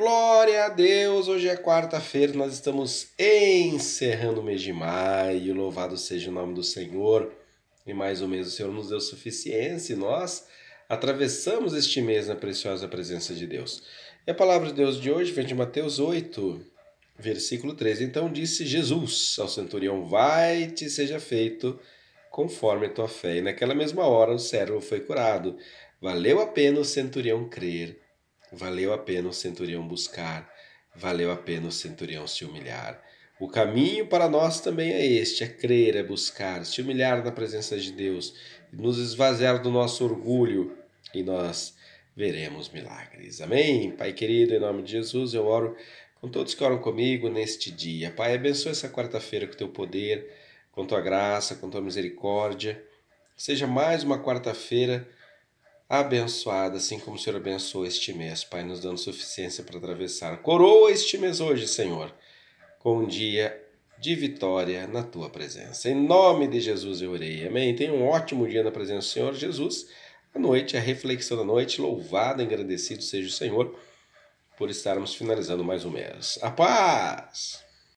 Glória a Deus! Hoje é quarta-feira, nós estamos encerrando o mês de maio. Louvado seja o nome do Senhor. E mais um mês o Senhor nos deu suficiência e nós atravessamos este mês na preciosa presença de Deus. E a palavra de Deus de hoje vem de Mateus 8, versículo 13. Então disse Jesus ao centurião: Vai-te, seja feito conforme a tua fé. E naquela mesma hora o servo foi curado. Valeu a pena o centurião crer Valeu a pena o centurião buscar, valeu a pena o centurião se humilhar. O caminho para nós também é este: é crer, é buscar, se humilhar na presença de Deus, nos esvaziar do nosso orgulho e nós veremos milagres. Amém? Pai querido, em nome de Jesus, eu oro com todos que oram comigo neste dia. Pai, abençoa essa quarta-feira com teu poder, com tua graça, com tua misericórdia. Seja mais uma quarta-feira abençoada, assim como o Senhor abençoou este mês, Pai, nos dando suficiência para atravessar. Coroa este mês hoje, Senhor, com um dia de vitória na tua presença. Em nome de Jesus eu orei. Amém. Tenha um ótimo dia na presença do Senhor Jesus. A noite, a reflexão da noite, louvado, agradecido seja o Senhor por estarmos finalizando mais um mês. A paz!